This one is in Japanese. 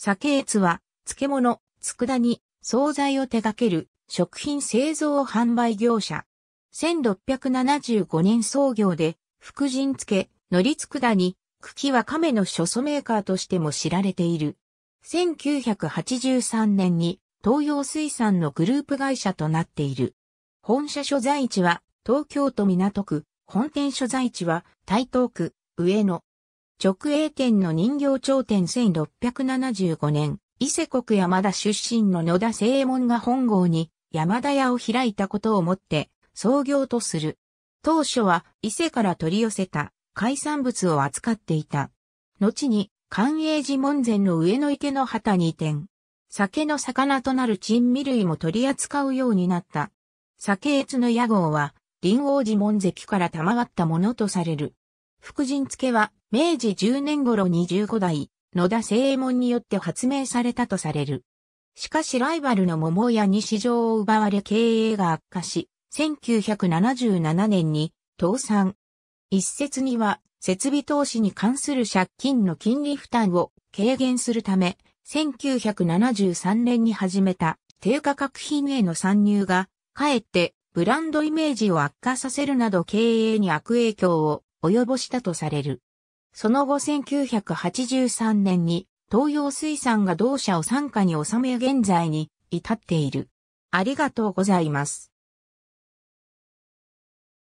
酒越は、漬物、佃煮、惣菜を手掛ける食品製造販売業者。1675年創業で、福神漬け、海苔佃煮、茎は亀の諸祖メーカーとしても知られている。1983年に東洋水産のグループ会社となっている。本社所在地は東京都港区、本店所在地は台東区、上野。直営店の人形町店1675年、伊勢国山田出身の野田正門が本郷に山田屋を開いたことをもって創業とする。当初は伊勢から取り寄せた海産物を扱っていた。後に寛永寺門前の上野池の旗に移転。酒の魚となる珍味類も取り扱うようになった。酒越の屋号は、林王寺門跡から賜ったものとされる。福神付は、明治10年頃に15代、野田聖衛門によって発明されたとされる。しかしライバルの桃屋に市場を奪われ経営が悪化し、1977年に倒産。一説には、設備投資に関する借金の金利負担を軽減するため、1973年に始めた低価格品への参入が、かえってブランドイメージを悪化させるなど経営に悪影響を及ぼしたとされる。その後1983年に東洋水産が同社を傘下に収め現在に至っている。ありがとうございます。